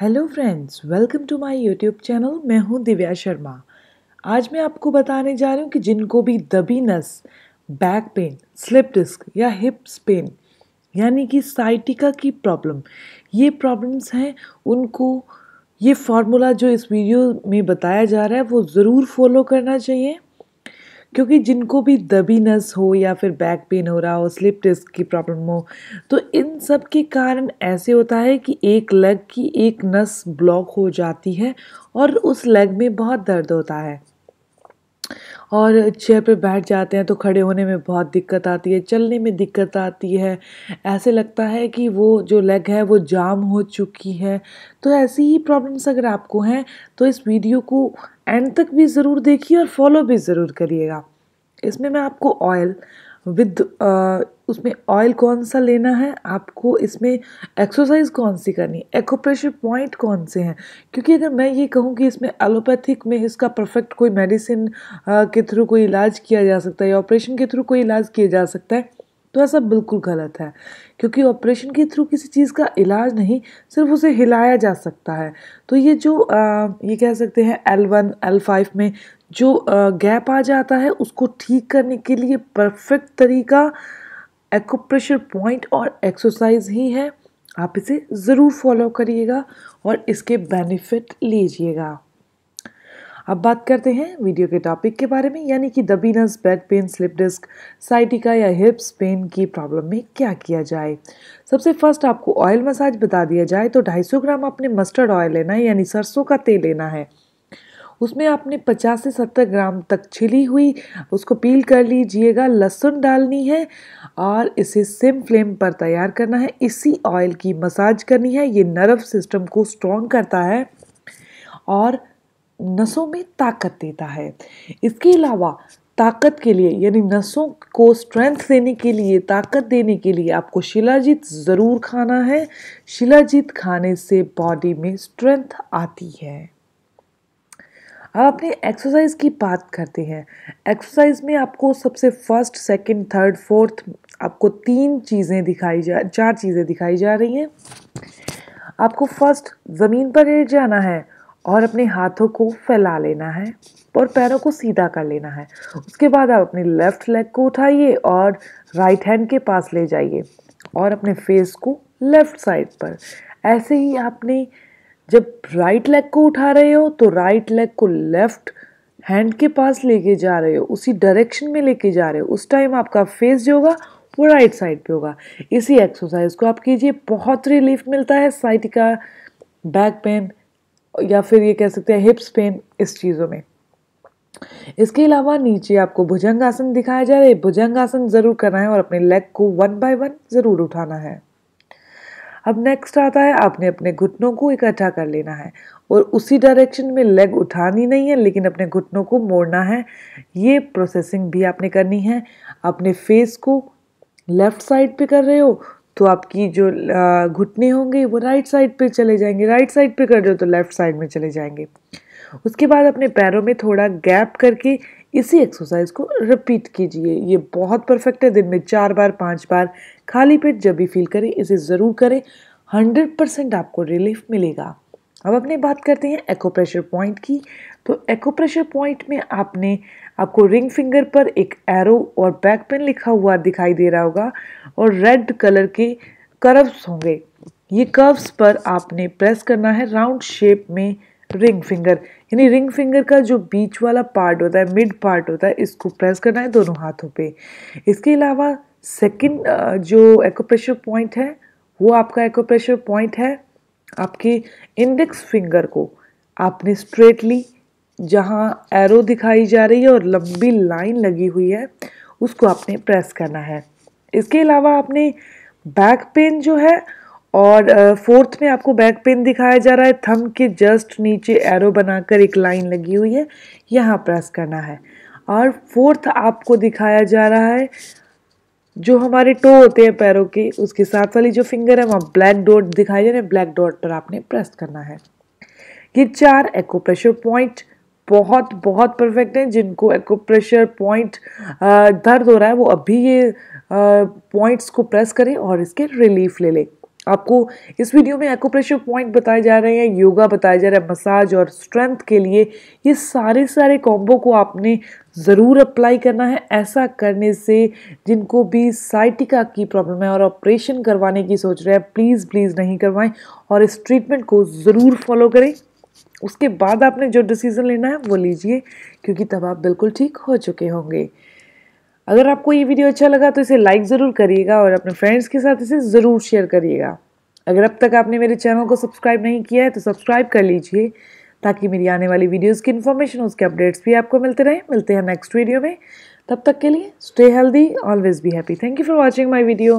hello friends welcome to my YouTube channel मैं हूं दिव्या शर्मा आज मैं आपको बताने जा रही हूं कि जिनको भी दबी नस बैक पेन स्लिप डिस्क या हिप्स पेन यानी कि साइटिका की प्रॉब्लम ये प्रॉब्लम्स हैं उनको ये फार्मूला जो इस वीडियो में बताया जा रहा है वो ज़रूर फॉलो करना चाहिए क्योंकि जिनको भी दबी नस हो या फिर बैक पेन हो रहा हो स्लिप डिस्क की प्रॉब्लम हो तो इन सब के कारण ऐसे होता है कि एक लेग की एक नस ब्लॉक हो जाती है और उस लेग में बहुत दर्द होता है और चेयर पे बैठ जाते हैं तो खड़े होने में बहुत दिक्कत आती है चलने में दिक्कत आती है ऐसे लगता है कि वो जो लेग है वो जाम हो चुकी है तो ऐसी ही प्रॉब्लम्स अगर आपको हैं तो इस वीडियो को एंड तक भी ज़रूर देखिए और फॉलो भी ज़रूर करिएगा इसमें मैं आपको ऑयल विद उसमें ऑयल कौन सा लेना है आपको इसमें एक्सरसाइज कौन सी करनी है एक्ोप्रेशर पॉइंट कौन से हैं क्योंकि अगर मैं ये कहूँ कि इसमें एलोपैथिक में इसका परफेक्ट कोई मेडिसिन के थ्रू कोई इलाज किया जा सकता है या ऑपरेशन के थ्रू कोई इलाज किया जा सकता है तो ऐसा बिल्कुल गलत है क्योंकि ऑपरेशन के थ्रू किसी चीज़ का इलाज नहीं सिर्फ उसे हिलाया जा सकता है तो ये जो आ, ये कह सकते हैं एल वन एल फाइव में जो गैप आ जाता है उसको ठीक करने के लिए परफेक्ट तरीका एक्यूप्रेशर पॉइंट और एक्सरसाइज ही है आप इसे ज़रूर फॉलो करिएगा और इसके बेनिफिट लीजिएगा अब बात करते हैं वीडियो के टॉपिक के बारे में यानी कि दबीनस back pain slip disc sciatica या हिप्स पेन की प्रॉब्लम में क्या किया जाए सबसे फर्स्ट आपको ऑयल मसाज बता दिया जाए तो 250 ग्राम आपने मस्टर्ड ऑयल लेना है यानी सरसों का तेल लेना है उसमें आपने 50 से 70 ग्राम तक छिली हुई उसको पील कर लीजिएगा लहसुन डालनी है और इसे सिम फ्लेम पर तैयार करना है इसी ऑयल की मसाज करनी है ये नर्व सिस्टम को स्ट्रॉन्ग करता है और नसों में ताकत देता है इसके अलावा ताकत के लिए यानी नसों को स्ट्रेंथ देने के लिए ताकत देने के लिए आपको शिलाजीत ज़रूर खाना है शिलाजीत खाने से बॉडी में स्ट्रेंथ आती है अब अपने एक्सरसाइज की बात करते हैं एक्सरसाइज में आपको सबसे फर्स्ट सेकंड, थर्ड फोर्थ आपको तीन चीज़ें दिखाई जा चार चीज़ें दिखाई जा रही हैं आपको फर्स्ट ज़मीन पर लेट जाना है और अपने हाथों को फैला लेना है और पैरों को सीधा कर लेना है उसके बाद आप अपने लेफ़्ट लेग को उठाइए और राइट हैंड के पास ले जाइए और अपने फेस को लेफ़्ट साइड पर ऐसे ही आपने जब राइट लेग को उठा रहे हो तो राइट लेग को लेफ़्ट हैंड के पास लेके जा रहे हो उसी डायरेक्शन में लेके जा रहे हो उस टाइम आपका फेस जो होगा वो राइट साइड पे होगा इसी एक्सरसाइज को आप कीजिए बहुत रिलीफ मिलता है साइटिका बैक पेन या फिर ये कह सकते हैं हिप्स पेन इस चीज़ों में इसके अलावा नीचे आपको भुजंग आसन दिखाया जा रहा है भुजंग आसन ज़रूर करना है और अपने लेग को वन बाय वन ज़रूर उठाना है अब नेक्स्ट आता है आपने अपने घुटनों को इकट्ठा कर लेना है और उसी डायरेक्शन में लेग उठानी नहीं है लेकिन अपने घुटनों को मोड़ना है ये प्रोसेसिंग भी आपने करनी है अपने फेस को लेफ़्ट साइड पे कर रहे हो तो आपकी जो घुटने होंगे वो राइट साइड पे चले जाएंगे राइट साइड पे कर रहे हो तो लेफ्ट साइड में चले जाएंगे उसके बाद अपने पैरों में थोड़ा गैप करके इसी एक्सरसाइज को रिपीट कीजिए ये बहुत परफेक्ट है दिन में चार बार पांच बार खाली पेट जब भी फील करें इसे ज़रूर करें हंड्रेड परसेंट आपको रिलीफ मिलेगा अब अपने बात करते हैं एक्ोप्रेशर पॉइंट की तो एक्ोप्रेशर पॉइंट में आपने आपको रिंग फिंगर पर एक एरो और बैक पेन लिखा हुआ दिखाई दे रहा होगा और रेड कलर के कर्व्स होंगे ये कर्व्स पर आपने प्रेस करना है राउंड शेप में रिंग फिंगर यानी रिंग फिंगर का जो बीच वाला पार्ट होता है मिड पार्ट होता है इसको प्रेस करना है दोनों हाथों पे इसके अलावा सेकंड जो एक्प्रेशर पॉइंट है वो आपका एक्प्रेशर पॉइंट है आपके इंडेक्स फिंगर को आपने स्ट्रेटली जहाँ एरो दिखाई जा रही है और लंबी लाइन लगी हुई है उसको आपने प्रेस करना है इसके अलावा आपने बैक पेन जो है और फोर्थ में आपको बैक पेन दिखाया जा रहा है थम के जस्ट नीचे एरो बनाकर एक लाइन लगी हुई है यहाँ प्रेस करना है और फोर्थ आपको दिखाया जा रहा है जो हमारे टो होते हैं पैरों के उसके साथ वाली जो फिंगर है वहाँ ब्लैक डॉट दिखाई जा रहे हैं ब्लैक डॉट पर आपने प्रेस करना है ये चार एक्ो प्रेशर पॉइंट बहुत बहुत परफेक्ट हैं जिनको एक्ोप्रेशर पॉइंट दर्द हो रहा है वो अभी ये पॉइंट्स को प्रेस करें और इसके रिलीफ ले लें आपको इस वीडियो में एक्ोप्रेशर पॉइंट बताए जा रहे हैं योगा बताया जा रहा है मसाज और स्ट्रेंथ के लिए ये सारे सारे कॉम्बो को आपने ज़रूर अप्लाई करना है ऐसा करने से जिनको भी साइटिका की प्रॉब्लम है और ऑपरेशन करवाने की सोच रहे हैं प्लीज़ प्लीज़ नहीं करवाएं और इस ट्रीटमेंट को ज़रूर फॉलो करें उसके बाद आपने जो डिसीज़न लेना है वो लीजिए क्योंकि तब आप बिल्कुल ठीक हो चुके होंगे अगर आपको ये वीडियो अच्छा लगा तो इसे लाइक ज़रूर करिएगा और अपने फ्रेंड्स के साथ इसे ज़रूर शेयर करिएगा अगर अब तक आपने मेरे चैनल को सब्सक्राइब नहीं किया है तो सब्सक्राइब कर लीजिए ताकि मेरी आने वाली वीडियोज़ की इन्फॉर्मेशन उसके अपडेट्स भी आपको मिलते रहें मिलते हैं नेक्स्ट वीडियो में तब तक के लिए stay healthy always be happy thank you for watching my video